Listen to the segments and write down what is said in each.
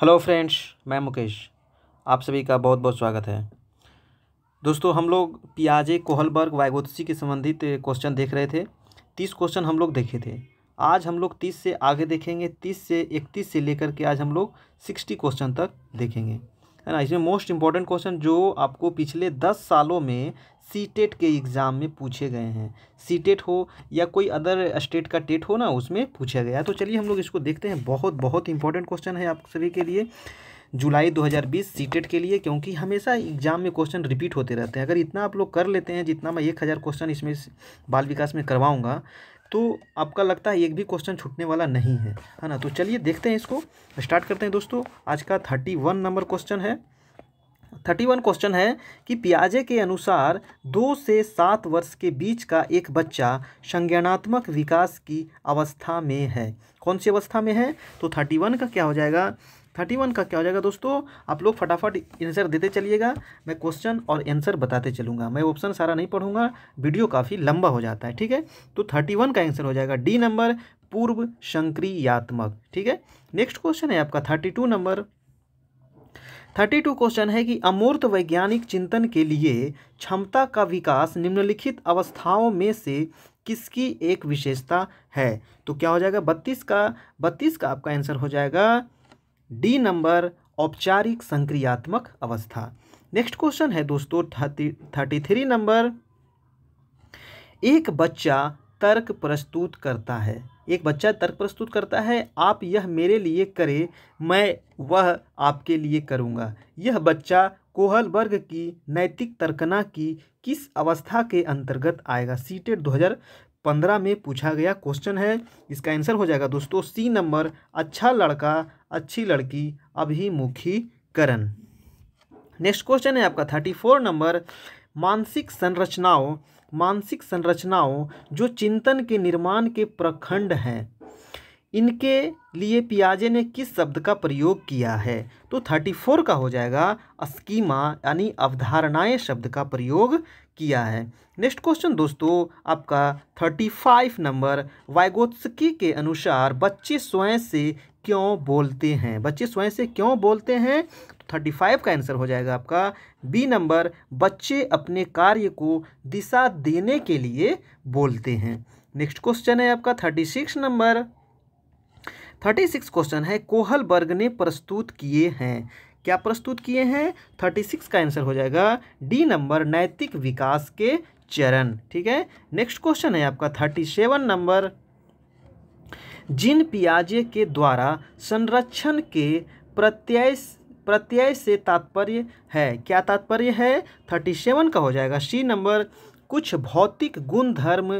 hello friends मैं मुकेश आप सभी का बहुत बहुत स्वागत है दोस्तों हम लोग पियाजे कोहलबर्ग वायगोत्सी के संबंधित क्वेश्चन देख रहे थे तीस क्वेश्चन हम लोग देखे थे आज हम लोग तीस से आगे देखेंगे तीस से इकतीस से लेकर के आज हम लोग सिक्सटी क्वेश्चन तक देखेंगे है ना इसमें मोस्ट इंपॉर्टेंट क्वेश्चन जो आपको पिछले दस सालों में सी टेट e के एग्ज़ाम में पूछे गए हैं सी टेट e हो या कोई अदर स्टेट का टेट e हो ना उसमें पूछा गया तो चलिए हम लोग इसको देखते हैं बहुत बहुत इंपॉर्टेंट क्वेश्चन है आप सभी के लिए जुलाई 2020 सी टेट के लिए क्योंकि हमेशा एग्जाम में क्वेश्चन रिपीट होते रहते हैं अगर इतना आप लोग कर लेते हैं जितना मैं एक हज़ार क्वेश्चन इसमें बाल विकास में करवाऊँगा तो आपका लगता है एक भी क्वेश्चन छूटने वाला नहीं है है ना तो चलिए देखते हैं इसको स्टार्ट करते हैं दोस्तों आज का थर्टी वन नंबर क्वेश्चन है थर्टी वन क्वेश्चन है कि पियाजे के अनुसार दो से सात वर्ष के बीच का एक बच्चा संज्ञानात्मक विकास की अवस्था में है कौन सी अवस्था में है तो थर्टी वन का क्या हो जाएगा थर्टी वन का क्या हो जाएगा दोस्तों आप लोग फटाफट आंसर देते चलिएगा मैं क्वेश्चन और आंसर बताते चलूँगा मैं ऑप्शन सारा नहीं पढ़ूंगा वीडियो काफ़ी लंबा हो जाता है ठीक है तो थर्टी वन का आंसर हो जाएगा डी नंबर पूर्व संक्रियात्मक ठीक है नेक्स्ट क्वेश्चन है आपका thirty two number thirty two question है कि अमूर्त वैज्ञानिक चिंतन के लिए क्षमता का विकास निम्नलिखित अवस्थाओं में से किसकी एक विशेषता है तो क्या हो जाएगा बत्तीस का बत्तीस का आपका आंसर हो जाएगा डी नंबर औपचारिक संक्रियात्मक अवस्था नेक्स्ट क्वेश्चन है दोस्तों थर्टी थ्री नंबर एक बच्चा तर्क प्रस्तुत करता है एक बच्चा तर्क प्रस्तुत करता है आप यह मेरे लिए करें मैं वह आपके लिए करूँगा यह बच्चा कोहलबर्ग की नैतिक तर्कना की किस अवस्था के अंतर्गत आएगा सीटेड पंद्रह में पूछा गया क्वेश्चन है इसका आंसर हो जाएगा दोस्तों सी नंबर अच्छा लड़का अच्छी लड़की अभिमुखीकरण नेक्स्ट क्वेश्चन है आपका थर्टी फोर नंबर मानसिक संरचनाओं मानसिक संरचनाओं जो चिंतन के निर्माण के प्रखंड हैं इनके लिए पियाजे ने किस शब्द का प्रयोग किया है तो थर्टी फोर का हो जाएगा अस्कीमा यानी अवधारणाएं शब्द का प्रयोग किया है नेक्स्ट क्वेश्चन दोस्तों आपका थर्टी फाइव नंबर वाइगोत्सकी के अनुसार बच्चे स्वयं से क्यों बोलते हैं बच्चे स्वयं से क्यों बोलते हैं तो थर्टी फाइव का आंसर हो जाएगा आपका बी नंबर बच्चे अपने कार्य को दिशा देने के लिए बोलते हैं नेक्स्ट क्वेश्चन है आपका thirty six number thirty six question है कोहलबर्ग ने प्रस्तुत किए हैं क्या प्रस्तुत किए हैं थर्टी सिक्स का आंसर हो जाएगा डी नंबर नैतिक विकास के चरण ठीक है नेक्स्ट क्वेश्चन है आपका थर्टी सेवन नंबर जिन पियाजे के द्वारा संरक्षण के प्रत्यय प्रत्यय से तात्पर्य है क्या तात्पर्य है थर्टी सेवन का हो जाएगा सी नंबर कुछ भौतिक गुण धर्म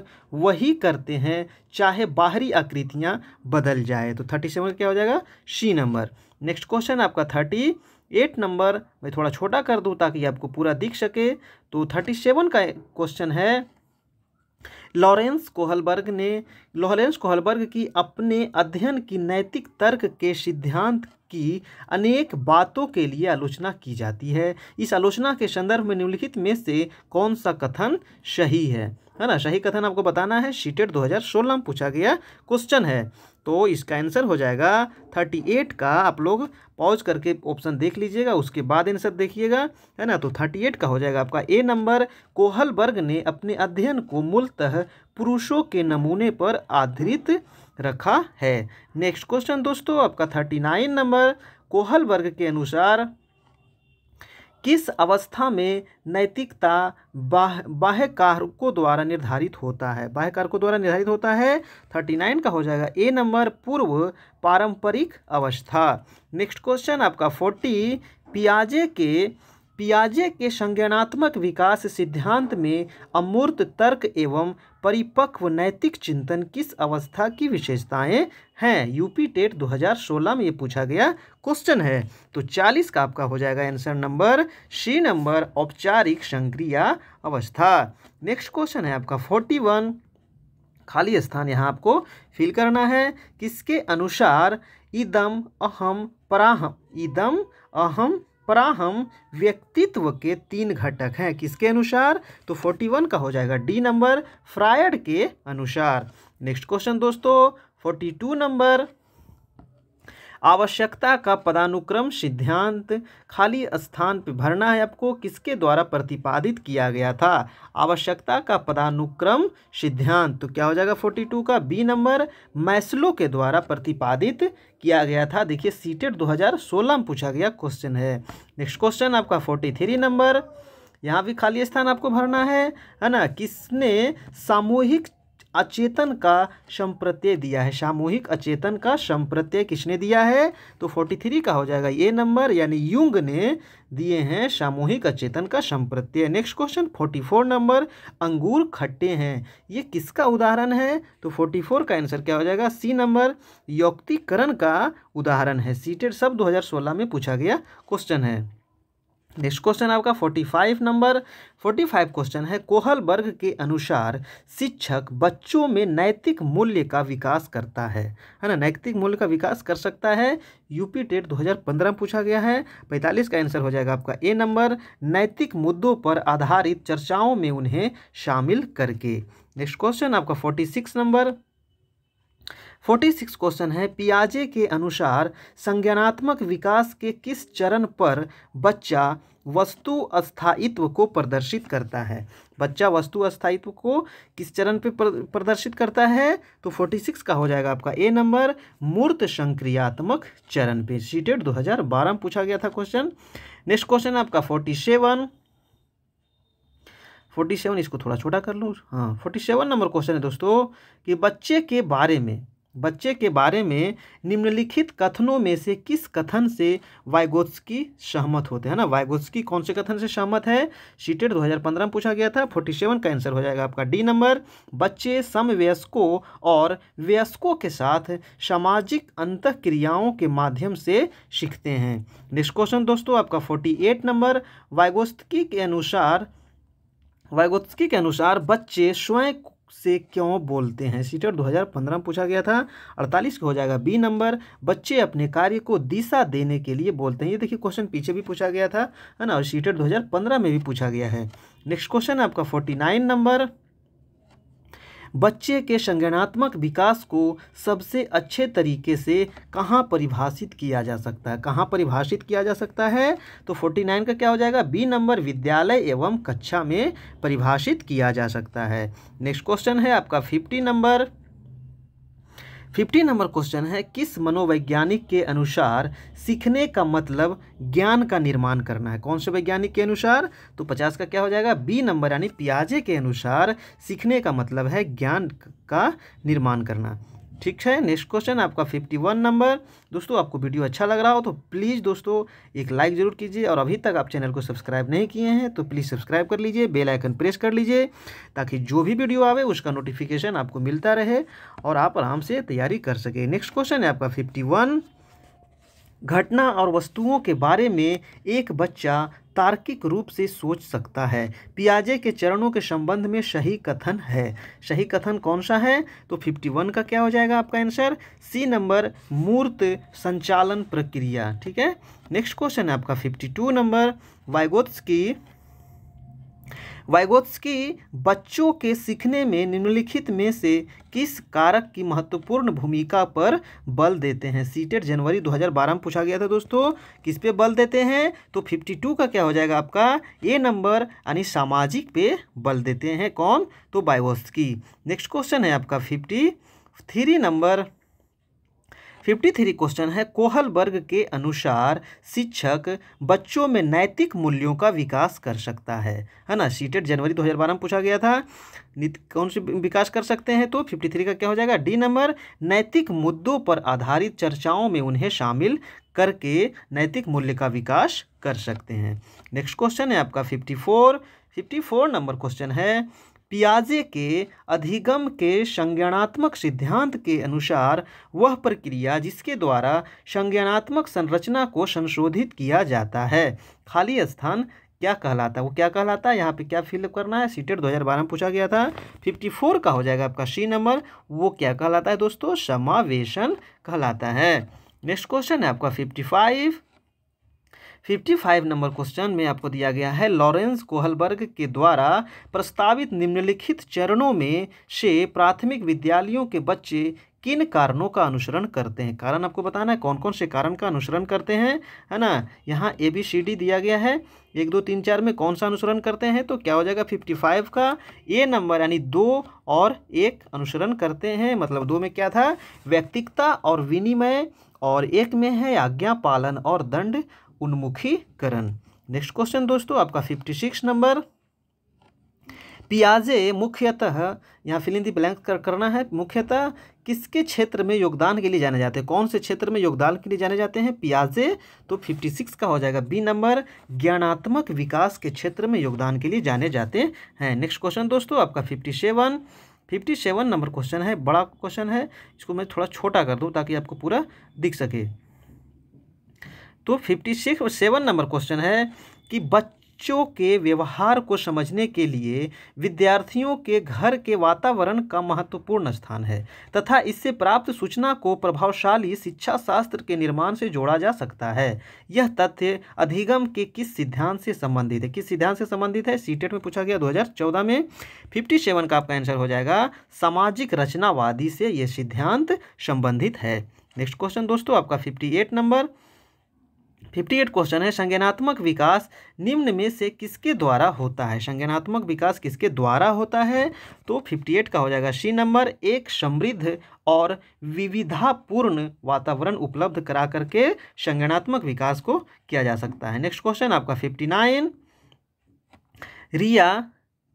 वही करते हैं चाहे बाहरी आकृतियाँ बदल जाए तो थर्टी सेवन क्या हो जाएगा सी नंबर नेक्स्ट क्वेश्चन आपका थर्टी एट नंबर मैं थोड़ा छोटा कर दूँ ताकि आपको पूरा दिख सके तो थर्टी सेवन का क्वेश्चन है लॉरेंस कोहलबर्ग ने लॉरेंस कोहलबर्ग की अपने अध्ययन की नैतिक तर्क के सिद्धांत की अनेक बातों के लिए आलोचना की जाती है इस आलोचना के संदर्भ में निम्नलिखित में से कौन सा कथन सही है है ना सही कथन आपको बताना है सीटेट 2016 में पूछा गया क्वेश्चन है तो इसका आंसर हो जाएगा थर्टी एट का आप लोग पॉज करके ऑप्शन देख लीजिएगा उसके बाद आंसर देखिएगा है ना तो थर्टी एट का हो जाएगा आपका ए नंबर कोहलबर्ग ने अपने अध्ययन को मूलतः पुरुषों के नमूने पर आधारित रखा है नेक्स्ट क्वेश्चन दोस्तों आपका थर्टी नाइन नंबर कोहलबर्ग के अनुसार किस अवस्था में नैतिकता बाह्य कारकों द्वारा निर्धारित होता है बाह्य कारकों द्वारा निर्धारित होता है थर्टी नाइन का हो जाएगा ए नंबर पूर्व पारंपरिक अवस्था नेक्स्ट क्वेश्चन आपका फोर्टी पियाजे के पियाजे के संज्ञानात्मक विकास सिद्धांत में अमूर्त तर्क एवं परिपक्व नैतिक चिंतन किस अवस्था की विशेषताएं हैं यूपी टेट 2016 में ये पूछा गया क्वेश्चन है तो 40 का आपका हो जाएगा आंसर नंबर सी नंबर औपचारिक संक्रिया अवस्था नेक्स्ट क्वेश्चन है आपका 41 खाली स्थान यहाँ आपको फिल करना है किसके अनुसार इदम अहम पराहम इदम अहम प्राहम व्यक्तित्व के तीन घटक हैं किसके अनुसार तो 41 का हो जाएगा डी नंबर फ्रायड के अनुसार नेक्स्ट क्वेश्चन दोस्तों 42 नंबर आवश्यकता का पदानुक्रम सिद्धांत खाली स्थान पर भरना है आपको किसके द्वारा प्रतिपादित किया गया था आवश्यकता का पदानुक्रम सिद्धांत तो क्या हो जाएगा फोर्टी टू का बी नंबर मैस्लो के द्वारा प्रतिपादित किया गया था देखिए सीटेड 2016 में पूछा गया क्वेश्चन है नेक्स्ट क्वेश्चन आपका फोर्टी थ्री नंबर यहाँ भी खाली स्थान आपको भरना है है ना किसने सामूहिक अचेतन का संप्रत्यय दिया है सामूहिक अचेतन का संप्रत्यय किसने दिया है तो फोर्टी थ्री का हो जाएगा ये नंबर यानी युंग ने दिए हैं सामूहिक अचेतन का संप्रत्यय next question forty four number अंगूर खट्टे हैं ये किसका उदाहरण है तो फोर्टी फोर का आंसर क्या हो जाएगा सी नंबर योक्तिकरण का उदाहरण है सीटेड सब दो में पूछा गया क्वेश्चन है नेक्स्ट क्वेश्चन आपका forty five number forty five question है कोहल वर्ग के अनुसार शिक्षक बच्चों में नैतिक मूल्य का विकास करता है है ना नैतिक मूल्य का विकास कर सकता है यूपी टेट 2015 में पूछा गया है पैंतालीस का आंसर हो जाएगा आपका ए नंबर नैतिक मुद्दों पर आधारित चर्चाओं में उन्हें शामिल करके नेक्स्ट क्वेश्चन आपका forty six number forty six question है पियाजे के अनुसार संज्ञानात्मक विकास के किस चरण पर बच्चा वस्तु अस्थायित्व को प्रदर्शित करता है बच्चा वस्तु अस्थायित्व को किस चरण पर प्रदर्शित करता है तो फोर्टी सिक्स का हो जाएगा आपका ए नंबर मूर्त संक्रियात्मक चरण पे सीटेड दो हजार बारह में पूछा गया था क्वेश्चन नेक्स्ट क्वेश्चन है आपका फोर्टी सेवन फोर्टी सेवन इसको थोड़ा छोटा कर लो हाँ फोर्टी सेवन नंबर क्वेश्चन है दोस्तों कि बच्चे के बारे में बच्चे के बारे में निम्नलिखित कथनों में से किस कथन से वाइगोत्स्की सहमत होते हैं ना वाइगोत्स्की कौन से कथन से सहमत है सीटेट 2015 में पूछा गया था 47 का आंसर हो जाएगा आपका डी नंबर बच्चे समवयस्कों और वयस्कों के साथ सामाजिक अंत क्रियाओं के माध्यम से सीखते हैं नेक्स्ट क्वेश्चन दोस्तों आपका 48 नंबर वाइगोत्स्की के अनुसार वाइगोत्स्की के अनुसार बच्चे स्वयं से क्यों बोलते हैं सीटर 2015 में पूछा गया था 48 का हो जाएगा बी नंबर बच्चे अपने कार्य को दिशा देने के लिए बोलते हैं ये देखिए क्वेश्चन पीछे भी पूछा गया था है ना और सीटर 2015 में भी पूछा गया है नेक्स्ट क्वेश्चन आपका 49 नंबर बच्चे के संज्ञानात्मक विकास को सबसे अच्छे तरीके से कहाँ परिभाषित किया जा सकता है कहाँ परिभाषित किया जा सकता है तो फोर्टी नाइन का क्या हो जाएगा बी नंबर विद्यालय एवं कक्षा में परिभाषित किया जा सकता है नेक्स्ट क्वेश्चन है आपका fifty number fifty number question है किस मनोवैज्ञानिक के अनुसार सीखने का मतलब ज्ञान का निर्माण करना है कौन से वैज्ञानिक के अनुसार तो पचास का क्या हो जाएगा बी नंबर यानी प्याजे के अनुसार सीखने का मतलब है ज्ञान का निर्माण करना ठीक है नेक्स्ट क्वेश्चन आपका फिफ्टी वन नंबर दोस्तों आपको वीडियो अच्छा लग रहा हो तो प्लीज़ दोस्तों एक लाइक ज़रूर कीजिए और अभी तक आप चैनल को सब्सक्राइब नहीं किए हैं तो प्लीज़ सब्सक्राइब कर लीजिए बेल आइकन प्रेस कर लीजिए ताकि जो भी वीडियो आवे उसका नोटिफिकेशन आपको मिलता रहे और आप आराम से तैयारी कर सके नेक्स्ट क्वेश्चन है आपका फिफ्टी घटना और वस्तुओं के बारे में एक बच्चा तार्किक रूप से सोच सकता है पियाजे के चरणों के संबंध में सही कथन है सही कथन कौन सा है तो 51 का क्या हो जाएगा आपका आंसर सी नंबर मूर्त संचालन प्रक्रिया ठीक है नेक्स्ट क्वेश्चन है आपका 52 नंबर वाइगोत्स की वाइगोत्स्की बच्चों के सीखने में निम्नलिखित में से किस कारक की महत्वपूर्ण भूमिका पर बल देते हैं सीटेट जनवरी 2012 में पूछा गया था दोस्तों किस पे बल देते हैं तो 52 का क्या हो जाएगा आपका ए नंबर यानी सामाजिक पे बल देते हैं कौन तो वाइगोत्स्की नेक्स्ट क्वेश्चन है आपका fifty three number fifty three question है कोहल वर्ग के अनुसार शिक्षक बच्चों में नैतिक मूल्यों का विकास कर सकता है है ना सीटेड जनवरी 2012 में पूछा गया था कौन से विकास कर सकते हैं तो 53 का क्या हो जाएगा डी नंबर नैतिक मुद्दों पर आधारित चर्चाओं में उन्हें शामिल करके नैतिक मूल्य का विकास कर सकते हैं नेक्स्ट क्वेश्चन है आपका फिफ्टी फोर नंबर क्वेश्चन है पियाजे के अधिगम के संज्ञानात्मक सिद्धांत के अनुसार वह प्रक्रिया जिसके द्वारा संज्ञानात्मक संरचना को संशोधित किया जाता है खाली स्थान क्या कहलाता है वो क्या कहलाता है यहाँ पे क्या फिलअप करना है सीटेट 2012 में पूछा गया था 54 का हो जाएगा आपका सी नंबर वो क्या कहलाता है दोस्तों समावेशन कहलाता है नेक्स्ट क्वेश्चन है आपका fifty fifty five number question में आपको दिया गया है लॉरेंस कोहलबर्ग के द्वारा प्रस्तावित निम्नलिखित चरणों में से प्राथमिक विद्यालयों के बच्चे किन कारणों का अनुसरण करते हैं कारण आपको बताना है कौन कौन से कारण का अनुसरण करते हैं है ना यहाँ ए बी सी डी दिया गया है एक दो तीन चार में कौन सा अनुसरण करते हैं तो क्या हो जाएगा फिफ्टी फाइव का ए नंबर यानी दो और एक अनुसरण करते हैं मतलब दो में क्या था व्यक्तिकता और विनिमय और एक में है आज्ञा पालन और दंड उन्मुखीकरण नेक्स्ट क्वेश्चन दोस्तों आपका फिफ्टी सिक्स नंबर पियाजे मुख्यतः यहाँ फिलिंग दी ब्लैंक कर, करना है मुख्यतः किसके क्षेत्र में योगदान के लिए जाने जाते हैं कौन से क्षेत्र में योगदान के लिए जाने जाते हैं पियाजे तो फिफ्टी सिक्स का हो जाएगा बी नंबर ज्ञानात्मक विकास के क्षेत्र में योगदान के लिए जाने जाते हैं नेक्स्ट क्वेश्चन दोस्तों आपका fifty seven fifty seven number question है बड़ा क्वेश्चन है इसको मैं थोड़ा छोटा कर दूँ ताकि आपको पूरा दिख सके तो फिफ्टी सिक्स और सेवन नंबर क्वेश्चन है कि बच्चों के व्यवहार को समझने के लिए विद्यार्थियों के घर के वातावरण का महत्वपूर्ण स्थान है तथा इससे प्राप्त सूचना को प्रभावशाली शिक्षा शास्त्र के निर्माण से जोड़ा जा सकता है यह तथ्य अधिगम के किस सिद्धांत से संबंधित है किस सिद्धांत से संबंधित है सीटेट e में पूछा गया दो में फिफ्टी का आपका आंसर हो जाएगा सामाजिक रचनावादी से यह सिद्धांत संबंधित है नेक्स्ट क्वेश्चन दोस्तों आपका fifty number fifty eight question है संज्ञानात्मक विकास निम्न में से किसके द्वारा होता है संज्ञानात्मक विकास किसके द्वारा होता है तो फिफ्टी एट का हो जाएगा सी नंबर एक समृद्ध और विविधापूर्ण वातावरण उपलब्ध करा करके संज्ञानात्मक विकास को किया जा सकता है नेक्स्ट क्वेश्चन आपका फिफ्टी नाइन रिया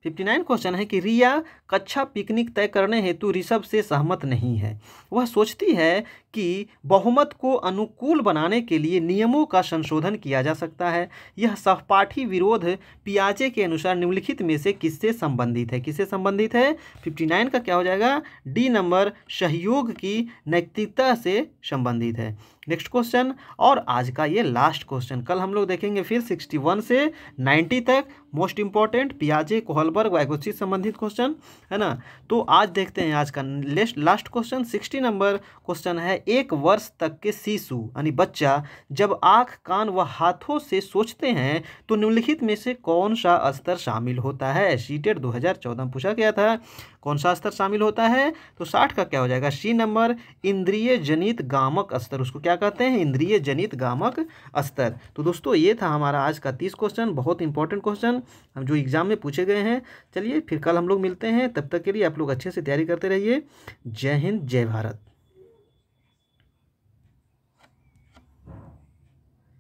फिफ्टी नाइन क्वेश्चन है कि रिया कच्छा पिकनिक तय करने हेतु ऋषभ से सहमत नहीं है वह सोचती है कि बहुमत को अनुकूल बनाने के लिए नियमों का संशोधन किया जा सकता है यह सहपाठी विरोध पियाजे के अनुसार निम्नलिखित में से किससे संबंधित है किससे संबंधित है 59 का क्या हो जाएगा डी नंबर सहयोग की नैतिकता से संबंधित है नेक्स्ट क्वेश्चन और आज का ये लास्ट क्वेश्चन कल हम लोग देखेंगे फिर 61 से 90 तक मोस्ट इंपॉर्टेंट पियाजे कोहलबर्ग वायगोसी संबंधित क्वेश्चन है ना तो आज देखते हैं आज का last last question sixty number question है एक वर्ष तक के शिशु यानी बच्चा जब आँख कान व हाथों से सोचते हैं तो निम्नलिखित में से कौन सा स्तर शामिल होता है सीटेट दो हज़ार चौदह में पूछा गया था कौन सा स्तर शामिल होता है तो साठ का क्या हो जाएगा सी नंबर इंद्रिय जनित गामक स्तर उसको क्या कहते हैं इंद्रिय जनित गामक स्तर तो दोस्तों ये था हमारा आज का तीस क्वेश्चन बहुत इंपॉर्टेंट क्वेश्चन हम जो एग्जाम में पूछे गए हैं चलिए फिर कल हम लोग मिलते हैं तब तक के लिए आप लोग अच्छे से तैयारी करते रहिए जय हिंद जय भारत